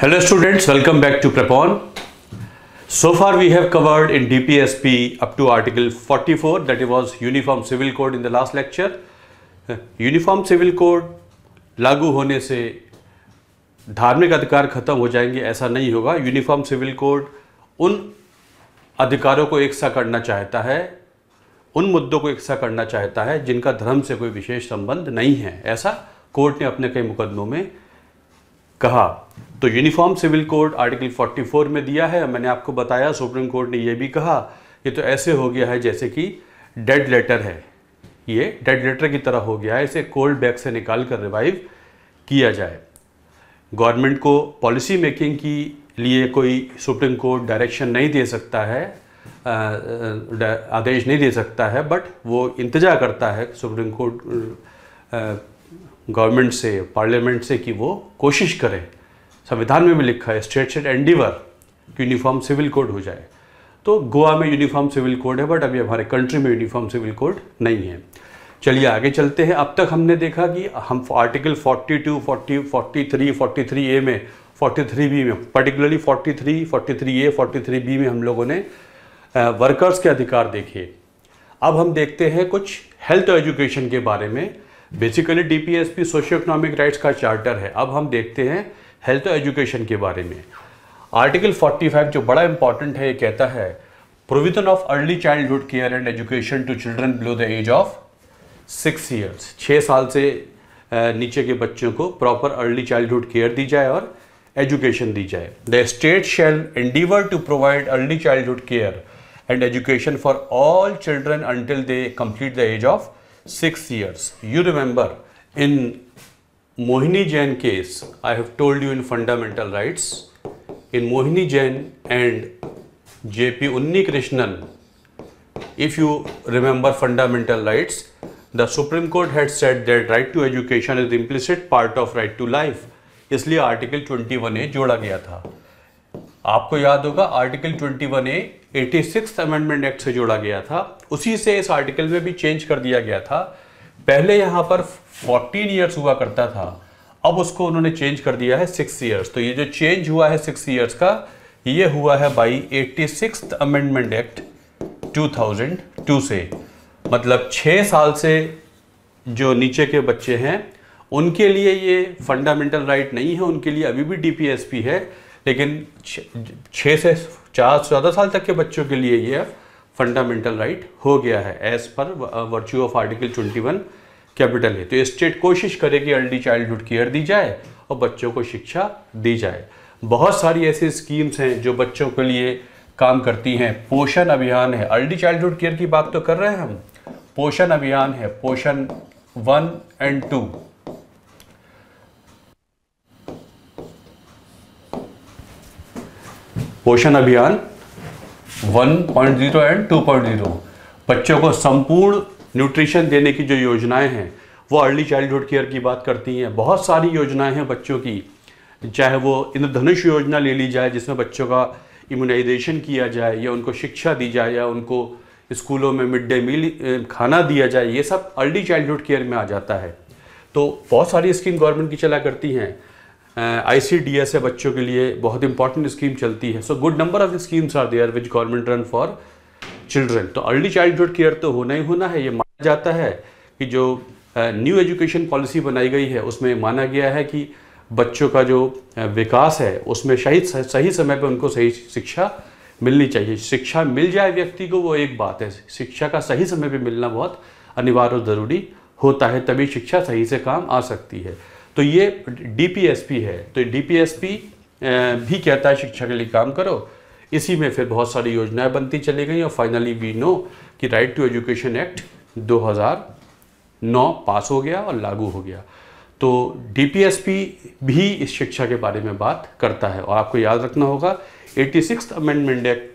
Hello students, welcome back to Prepon. So far we have covered in DPSP up to article 44 that it was Uniform Civil Code in the last lecture. Uniform civil code लागू होने से धार्मिक अधिकार खत्म हो जाएंगे ऐसा नहीं होगा यूनिफॉर्म सिविल कोड उन अधिकारों को एक सा करना चाहता है उन मुद्दों को एक सा करना चाहता है जिनका धर्म से कोई विशेष संबंध नहीं है ऐसा कोर्ट ने अपने कई मुकदमों में कहा तो यूनिफॉर्म सिविल कोड आर्टिकल 44 में दिया है मैंने आपको बताया सुप्रीम कोर्ट ने यह भी कहा ये तो ऐसे हो गया है जैसे कि डेड लेटर है ये डेड लेटर की तरह हो गया है इसे कोल्ड बैग से निकाल कर रिवाइव किया जाए गवर्नमेंट को पॉलिसी मेकिंग की लिए कोई सुप्रीम कोर्ट डायरेक्शन नहीं दे सकता है आदेश नहीं दे सकता है बट वो इंतज़ा करता है सुप्रीम कोर्ट गवर्नमेंट से पार्लियामेंट से कि वो कोशिश करें संविधान में भी लिखा है state state endeavour uniform civil code हो जाए तो गोवा में यूनिफॉर्म सिविल कोड है बट अभी हमारे कंट्री में यूनिफॉर्म सिविल कोड नहीं है चलिए आगे चलते हैं अब तक हमने देखा कि हम आर्टिकल 42, 40, 43, 43 ए में 43 बी में पर्टिकुलरली 43, 43 ए 43 बी में हम लोगों ने वर्कर्स के अधिकार देखे अब हम देखते हैं कुछ हेल्थ एजुकेशन के बारे में basically DPSP socio economic rights का चार्टर है अब हम देखते हैं हेल्थ और एजुकेशन के बारे में आर्टिकल 45 जो बड़ा इंपॉर्टेंट है ये कहता है provision of early childhood care and education to children below the age of six years छः साल से नीचे के बच्चों को प्रॉपर अर्ली चाइल्डहुड केयर दी जाए और एजुकेशन दी जाए the state shall endeavour to provide early childhood care and education for all children until they complete the age of six years. You remember in Mohini Jain case, I have told you in fundamental rights, in Mohini Jain and JP Unni Krishnan, if you remember fundamental rights, the Supreme Court had said that right to education is the implicit part of right to life. इसलिए article 21 A जोड़ा गया था आपको याद होगा article 21 A eighty six amendment act से जोड़ा गया था उसी से इस आर्टिकल में भी चेंज कर दिया गया था पहले यहाँ पर 14 ईयर्स हुआ करता था अब उसको उन्होंने चेंज कर दिया है सिक्स ईयर्स तो ये जो चेंज हुआ है सिक्स ईयर्स का ये हुआ है by eighty six amendment act 2002 से मतलब छः साल से जो नीचे के बच्चे हैं उनके लिए ये फंडामेंटल राइट नहीं है उनके लिए अभी भी डी है लेकिन छः से चार चौदह साल तक के बच्चों के लिए यह फंडामेंटल राइट हो गया है एज पर virtue of article twenty one capital है तो स्टेट कोशिश करे कि अर्ली चाइल्डहुड केयर दी जाए और बच्चों को शिक्षा दी जाए बहुत सारी ऐसी स्कीम्स हैं जो बच्चों के लिए काम करती हैं पोषण अभियान है अर्ली चाइल्डहुड केयर की बात तो कर रहे हैं हम पोषण अभियान है पोषण वन एंड टू पोषण अभियान 1.0 एंड 2.0 बच्चों को संपूर्ण न्यूट्रिशन देने की जो योजनाएं हैं वो अर्ली चाइल्डहुड केयर की बात करती हैं बहुत सारी योजनाएं हैं बच्चों की चाहे वो इंद्रधनुष योजना ले ली जाए जिसमें बच्चों का इम्यूनाइजेशन किया जाए या उनको शिक्षा दी जाए या उनको स्कूलों में मिड डे मील खाना दिया जाए ये सब अर्ली चाइल्डहुड केयर में आ जाता है तो बहुत सारी स्कीम गवर्नमेंट की चला करती हैं आई सी डी एस है बच्चों के लिए बहुत इंपॉर्टेंट स्कीम चलती है so good number of schemes are there which government run for children तो अर्ली चाइल्डहुड केयर तो होना ही होना है ये माना जाता है कि जो न्यू एजुकेशन पॉलिसी बनाई गई है उसमें माना गया है कि बच्चों का जो विकास है उसमें सही सही समय पर उनको सही शिक्षा मिलनी चाहिए शिक्षा मिल जाए व्यक्ति को वो एक बात है शिक्षा का सही समय पर मिलना बहुत अनिवार्य और ज़रूरी होता है तभी शिक्षा सही से काम आ सकती है तो ये डीपीएसपी है तो डीपीएसपी भी कहता है शिक्षा के लिए काम करो इसी में फिर बहुत सारी योजनाएं बनती चली गई और फाइनली वी नो कि right to education act 2009 pass हो गया और लागू हो गया तो डीपीएसपी भी इस शिक्षा के बारे में बात करता है और आपको याद रखना होगा eighty six amendment act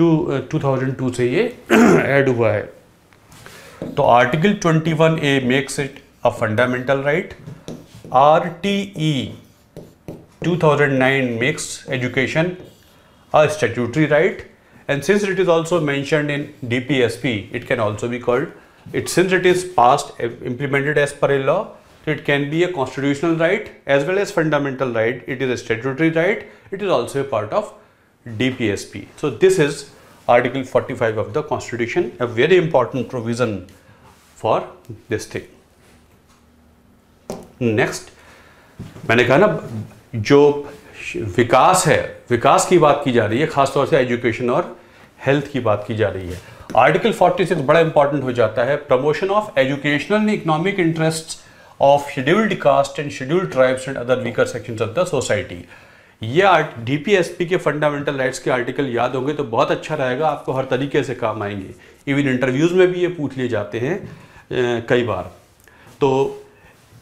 two two से ये ऐड हुआ है तो article 21 A makes it a fundamental right RTE 2009 makes education a statutory right and since it is also mentioned in DPSP it can also be called it since it is passed eh, implemented as per a law it can be a constitutional right as well as fundamental right it is a statutory right it is also a part of DPSP so this is article 45 of the constitution a very important provision for this thing next मैंने कहा ना जो विकास है विकास की बात की जा रही है खासतौर से एजुकेशन और हेल्थ की बात की जा रही है आर्टिकल 46 बड़ा इंपॉर्टेंट हो जाता है promotion of educational and economic interest of scheduled caste and scheduled tribes and other weaker section of the society ये डीपीएसपी के फंडामेंटल राइट्स के आर्टिकल याद होंगे तो बहुत अच्छा रहेगा आपको हर तरीके से काम आएंगे इवन इंटरव्यूज में भी ये पूछ लिए जाते हैं कई बार तो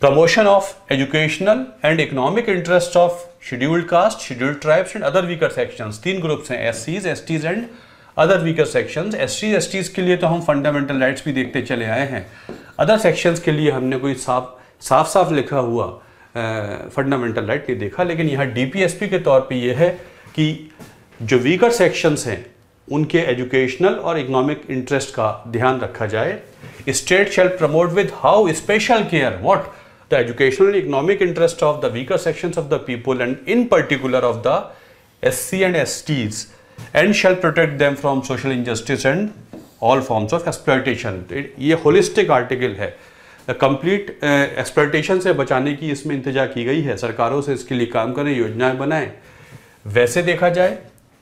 promotion of educational and economic interest of scheduled caste scheduled tribes and other weaker section तीन ग्रुप्स हैं S Cs S Ts and other weaker sections S C S Ts के लिए तो हम फंडामेंटल राइट्स भी देखते चले आए हैं अदर सेक्शंस के लिए हमने कोई साफ साफ साफ लिखा हुआ फंडामेंटल राइट नहीं देखा लेकिन यहाँ डी पी एस पी के तौर पर यह है कि जो वीकर सेक्शंस हैं उनके एजुकेशनल और इकोनॉमिक इंटरेस्ट का ध्यान रखा जाए state shall promote with how special care what the educational and economic interest of the weaker sections of the people and in particular of the SC and STs and shall protect them from social injustice and all forms of exploitation. It, ये holistic article है complete exploitation uh, से बचाने की इसमें इंतजा की गई है सरकारों से इसके लिए काम करें योजनाएं बनाएं वैसे देखा जाए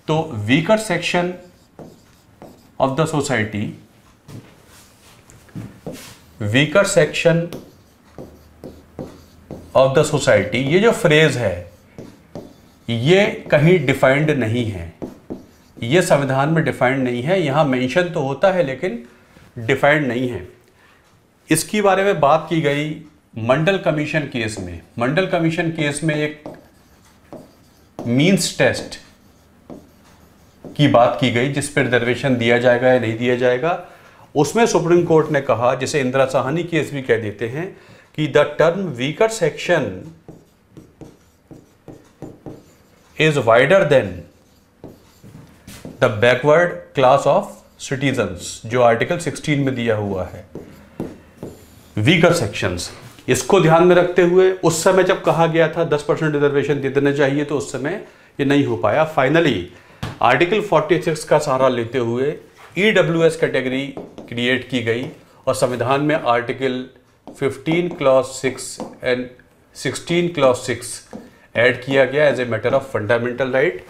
तो weaker section of the society weaker section of the society ये जो फ्रेज है ये कहीं डिफाइंड नहीं है ये संविधान में डिफाइंड नहीं है यहाँ मेंशन तो होता है लेकिन डिफाइंड नहीं है इसकी बारे में बात की गई मंडल कमीशन केस में मंडल कमीशन केस में एक मींस टेस्ट की बात की गई जिस पर रिजर्वेशन दिया जाएगा या नहीं दिया जाएगा उसमें सुप्रीम कोर्ट ने कहा जिसे इंदिरा साहनी केस भी कह देते हैं कि the term weaker section is wider than the backward class of citizens जो आर्टिकल 16 में दिया हुआ है वीकर सेक्शंस इसको ध्यान में रखते हुए उस समय जब कहा गया था 10 परसेंट रिजर्वेशन दे देना चाहिए तो उस समय ये नहीं हो पाया फाइनली आर्टिकल 46 का सहारा लेते हुए ई कैटेगरी क्रिएट की गई और संविधान में article fifteen clause six and sixteen clause six add किया गया as a matter of fundamental right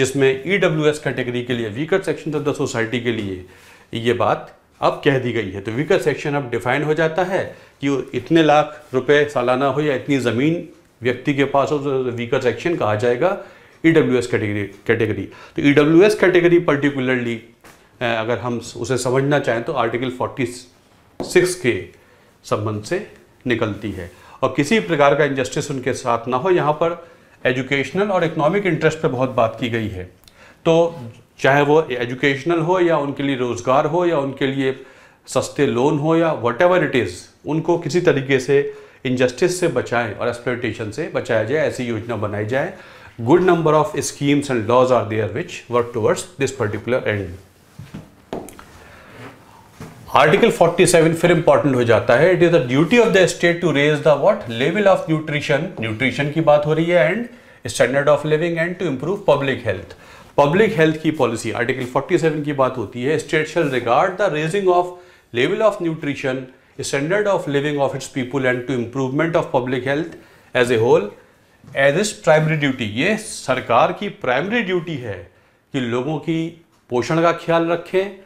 जिसमें ई डब्ल्यू एस कैटेगरी के लिए weaker section of the society के लिए ये बात अब कह दी गई है तो वीकर सेक्शन अब डिफाइन हो जाता है कि इतने लाख रुपए सालाना हो या इतनी ज़मीन व्यक्ति के पास हो तो वीकर सेक्शन कहा जाएगा E W S category category तो E W S category particularly अगर हम उसे समझना चाहें तो आर्टिकल फोर्टी सिक्स के संबंध से निकलती है और किसी प्रकार का इनजस्टिस उनके साथ ना हो यहाँ पर एजुकेशनल और इकोनॉमिक इंटरेस्ट पे बहुत बात की गई है तो चाहे वो एजुकेशनल हो या उनके लिए रोज़गार हो या उनके लिए सस्ते लोन हो या वट एवर इट इज़ उनको किसी तरीके से इनजस्टिस से बचाएं और एक्सप्लोइटेशन से बचाया जाए ऐसी योजना बनाई जाए good number of schemes and laws are there which work towards this particular end article 47 फिर इंपॉर्टेंट हो जाता है it is the duty of the state to raise the what level of nutrition nutrition की बात हो रही है and standard of living and to improve public health public health की पॉलिसी आर्टिकल 47 की बात होती है state shall regard the raising of level of nutrition standard of living of its people and to improvement of public health as a whole as is primary duty ये सरकार की primary duty है कि लोगों की पोषण का ख्याल रखें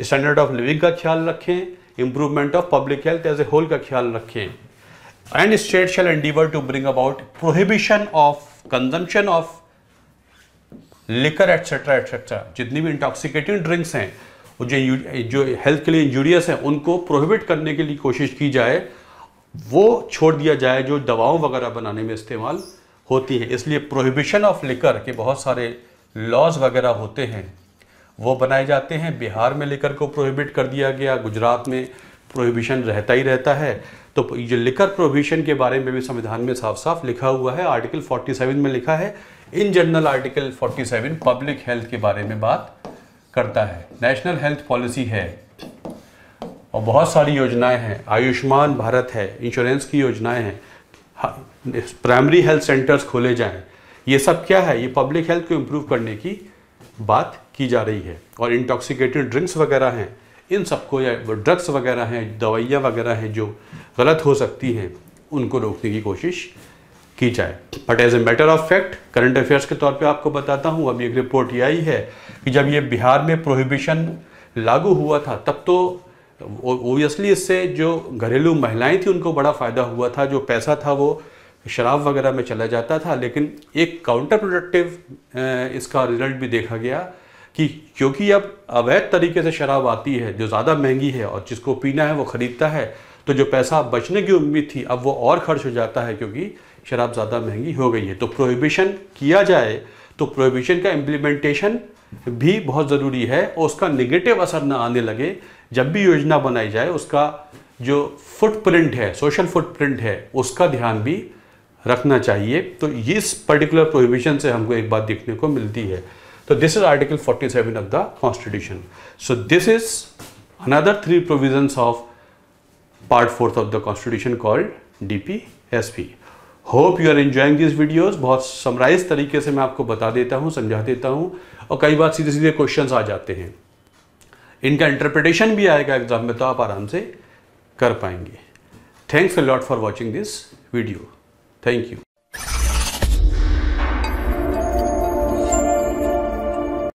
स्टैंडर्ड ऑफ लिविंग का ख्याल रखें improvement of public health as a whole का ख्याल रखें and state shall endeavour to bring about prohibition of consumption of liquor etcetera etcetera जितनी भी इंटॉक्सिकेटिंग ड्रिंक्स हैं जो जो हेल्थ के लिए इंजूरियस हैं उनको प्रोहिबिट करने के लिए कोशिश की जाए वो छोड़ दिया जाए जो दवाओं वगैरह बनाने में इस्तेमाल होती है इसलिए प्रोहिबिशन ऑफ लिकर के बहुत सारे लॉज वगैरह होते हैं वो बनाए जाते हैं बिहार में लेकर को प्रोहिबिट कर दिया गया गुजरात में प्रोहिबिशन रहता ही रहता है तो ये लिकर प्रोहिबिशन के बारे में भी संविधान में साफ साफ लिखा हुआ है आर्टिकल 47 में लिखा है in general article 47 public health के बारे में बात करता है नेशनल हेल्थ पॉलिसी है और बहुत सारी योजनाएं हैं आयुष्मान भारत है इंश्योरेंस की योजनाएं हैं प्राइमरी हेल्थ सेंटर्स खोले जाएं ये सब क्या है ये पब्लिक हेल्थ को इम्प्रूव करने की बात की जा रही है और इंटॉक्सिकेटेड ड्रिंक्स वगैरह हैं इन सबको या ड्रग्स वगैरह हैं दवाइयाँ वगैरह हैं जो गलत हो सकती हैं उनको रोकने की कोशिश की जाए but as a matter of fact current affairs के तौर पे आपको बताता हूँ अभी एक रिपोर्ट ये आई है कि जब ये बिहार में प्रोहिबिशन लागू हुआ था तब तो ओबियसली इससे जो घरेलू महिलाएं थी उनको बड़ा फ़ायदा हुआ था जो पैसा था वो शराब वगैरह में चला जाता था लेकिन एक काउंटर प्रोडक्टिव इसका रिजल्ट भी देखा गया कि क्योंकि अब अवैध तरीके से शराब आती है जो ज़्यादा महंगी है और जिसको पीना है वो ख़रीदता है तो जो पैसा बचने की उम्मीद थी अब वो और खर्च हो जाता है क्योंकि शराब ज़्यादा महंगी हो गई है तो प्रोहिबिशन किया जाए तो प्रोहिबिशन का इम्प्लीमेंटेशन भी बहुत ज़रूरी है और उसका निगेटिव असर ना आने लगे जब भी योजना बनाई जाए उसका जो फुटप्रिंट है सोशल फुटप्रिंट है उसका ध्यान भी रखना चाहिए तो इस पर्टिकुलर प्रोहिबिशन से हमको एक बात देखने को मिलती है तो this is article 47 of the constitution so this is of part fourth of the constitution called D P S P hope you are enjoying this videos बहुत समराइज तरीके से मैं आपको बता देता हूँ समझा देता हूँ और कई बार सीधे सीधे क्वेश्चंस आ जाते हैं इनका इंटरप्रिटेशन भी आएगा एग्जाम में तो आप आराम से कर पाएंगे thanks a lot for watching this video Thank you.